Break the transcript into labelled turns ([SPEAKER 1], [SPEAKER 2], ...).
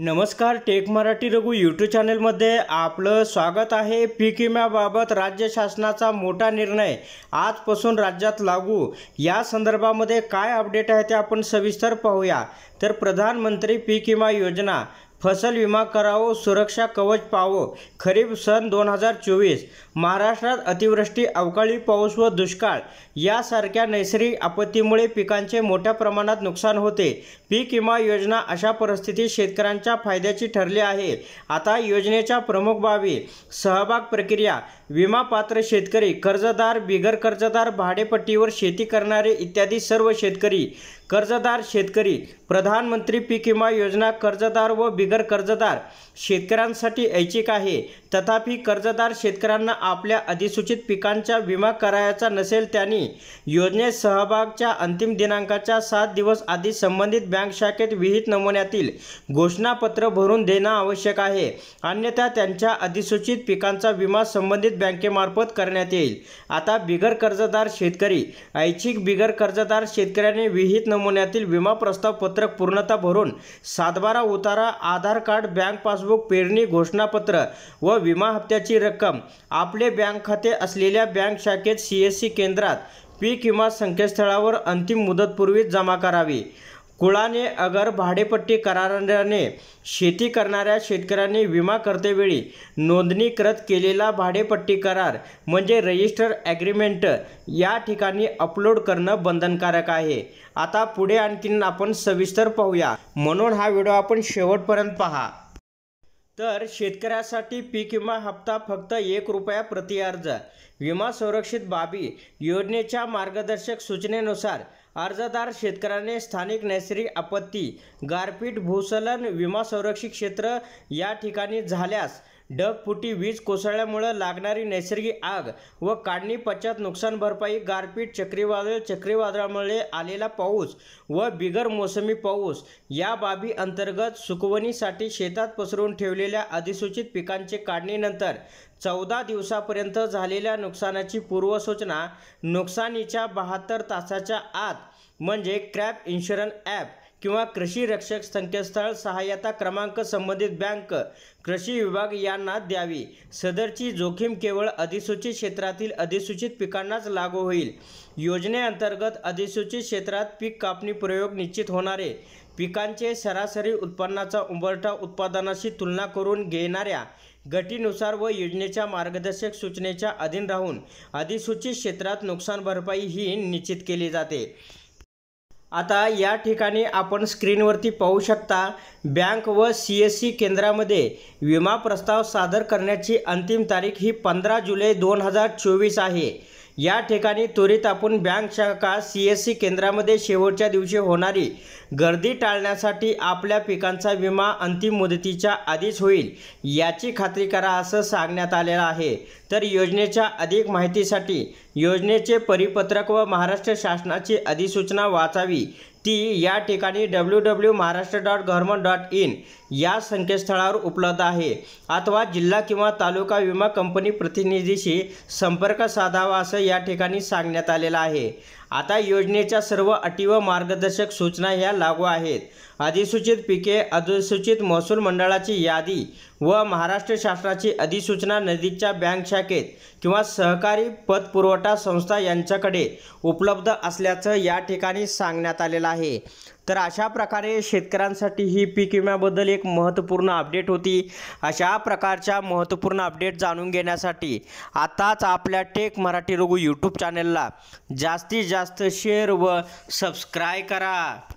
[SPEAKER 1] नमस्कार take Marathi Raghu YouTube चॅनलमध्ये आपलं स्वागत आहे पीक विम्याबाबत राज्य शासनाचा मोठा निर्णय आजपासून राज्यात लागू या संदर्भामध्ये काय अपडेट आहे ते आपण सविस्तर पाहूया तर प्रधानमंत्री पीक विमा योजना फसल विमा करावो सुरक्षा कवच पावो खरीप सन दोन हजार चोवीस महाराष्ट्रात अतिवृष्टी अवकाळी पाऊस व दुष्काळ यासारख्या नैसर्गिक आपत्तीमुळे पिकांचे मोठ्या प्रमाणात नुकसान होते पीक विमा योजना अशा परिस्थितीत शेतकऱ्यांच्या फायद्याची ठरली आहे आता योजनेच्या प्रमुख बाबी सहभाग प्रक्रिया विमा पात्र शेतकरी कर्जदार बिगर कर्जदार भाडेपट्टीवर शेती करणारे इत्यादी सर्व शेतकरी कर्जदार शेतकरी प्रधानमंत्री पीक विमा योजना कर्जदार व बिगर कर्जदार शेतकऱ्यांसाठी ऐच्छिक आहे तथापि कर्जदार शेतकऱ्यांना आपल्या अधिसूचित पिकांचा विमा करायचा नसेल त्यांनी योजनेत सहभागच्या अंतिम दिनांकाच्या सात दिवस आधी संबंधित बँक शाखेत विहित नमुन्यातील घोषणापत्र भरून देणं आवश्यक आहे अन्यथा त्यांच्या अधिसूचित पिकांचा विमा संबंधित बँकेमार्फत करण्यात येईल आता बिगर कर्जदार शेतकरी ऐच्छिक बिगर कर्जदार शेतकऱ्यांनी विहित नमुन्यातील विमा प्रस्ताव पत्रक पूर्णता भरून सातबारा उतारा आधार कार्ड बँक पासबुक पेरणी घोषणापत्र व विमा हप्त्याची रक्कम आपले बँक खाते असलेल्या बँक शाखेत सी एस सी केंद्रात पी किंवा संकेतस्थळावर अंतिम मुदतपूर्वीच जमा करावी कुळाने अगर भाडेपट्टी कराराने शेती करणाऱ्या शेतकऱ्यांनी विमा करतेवेळी नोंदणीकृत केलेला भाडेपट्टी करार म्हणजे रजिस्टर ॲग्रीमेंट या ठिकाणी अपलोड करणं बंधनकारक आहे आता पुढे आणखीन आपण सविस्तर पाहूया म्हणून हा व्हिडिओ आपण शेवटपर्यंत पहा तर शेतकऱ्यासाठी पीक विमा हप्ता फक्त एक रुपया प्रति अर्ज विमा संरक्षित बाबी योजनेच्या मार्गदर्शक सूचनेनुसार अर्जदार शेतकऱ्याने स्थानिक नैसर्गिक आपत्ती गारपीट भूसलन विमा संरक्षित क्षेत्र या ठिकाणी झाल्यास ढगफुटी वीज कोसळल्यामुळं लागणारी नैसर्गिक आग व काढणी पश्चात नुकसान भरपाई गारपीट चक्रीवादळ चक्रीवादळामुळे आलेला पाऊस व बिगर मोसमी पाऊस या बाबी अंतर्गत सुकवणीसाठी शेतात पसरवून ठेवलेल्या अधिसूचित पिकांचे काढणीनंतर चौदा दिवसापर्यंत झालेल्या नुकसानाची पूर्वसूचना नुकसानीच्या बहात्तर तासाच्या आत म्हणजे क्रॅप इन्शुरन्स ॲप किंवा कृषी रक्षक संकेतस्थळ सहाय्यता क्रमांक संबंधित बँक कृषी विभाग यांना द्यावी सदरची जोखीम केवळ अधिसूचित क्षेत्रातील अधिसूचित पिकांनाच लागू होईल योजनेअंतर्गत अधिसूचित क्षेत्रात पीक कापणी प्रयोग निश्चित होणारे पिकांचे सरासरी उत्पन्नाचा उंबरठा उत्पादनाशी तुलना करून घेणाऱ्या गटीनुसार व योजनेच्या मार्गदर्शक सूचनेच्या अधीन राहून अधिसूचित क्षेत्रात नुकसान भरपाई ही निश्चित केली जाते आता या ठिकाणी आपण स्क्रीनवरती पाहू शकता बँक व सी एस सी केंद्रामध्ये विमा प्रस्ताव सादर करण्याची अंतिम तारीख ही पंधरा जुलै दोन हजार चोवीस आहे या ठिकाणी त्वरित आपण बँक शाखा सी एस सी केंद्रामध्ये शेवटच्या दिवशी होणारी गर्दी टाळण्यासाठी आपल्या पिकांचा विमा अंतिम मुदतीच्या आधीच होईल याची खात्री करा असं सांगण्यात आलेलं आहे तर योजनेच्या अधिक माहितीसाठी योजनेचे परिपत्रक व महाराष्ट्र शासनाची अधिसूचना वाचावी ती या ठिकाणी W W Maharashtra dot government dot in या संकेतस्थळावर उपलब्ध आहे अथवा जिल्हा किंवा तालुका विमा कंपनी प्रतिनिधीशी संपर्क साधावा असं या ठिकाणी सांगण्यात आलेलं आहे आता योजनेच्या सर्व अटी व मार्गदर्शक सूचना ह्या लागू आहेत अधिसूचित पिके अधिसूचित महसूल मंडळाची यादी व महाराष्ट्र शासनाची अधिसूचना नदीच्या बँक शाखेत किंवा सहकारी पतपुरवठा संस्था यांच्याकडे उपलब्ध असल्याचं या ठिकाणी सांगण्यात आलेलं आहे तर अशा प्रकारे शेतकऱ्यांसाठी ही पीक विम्याबद्दल एक महत्त्वपूर्ण अपडेट होती अशा प्रकारच्या महत्त्वपूर्ण अपडेट जाणून घेण्यासाठी आताच आपल्या टेक मराठी रघु यूट्यूब चॅनलला जास्तीत जास्त शेअर व सबस्क्राय करा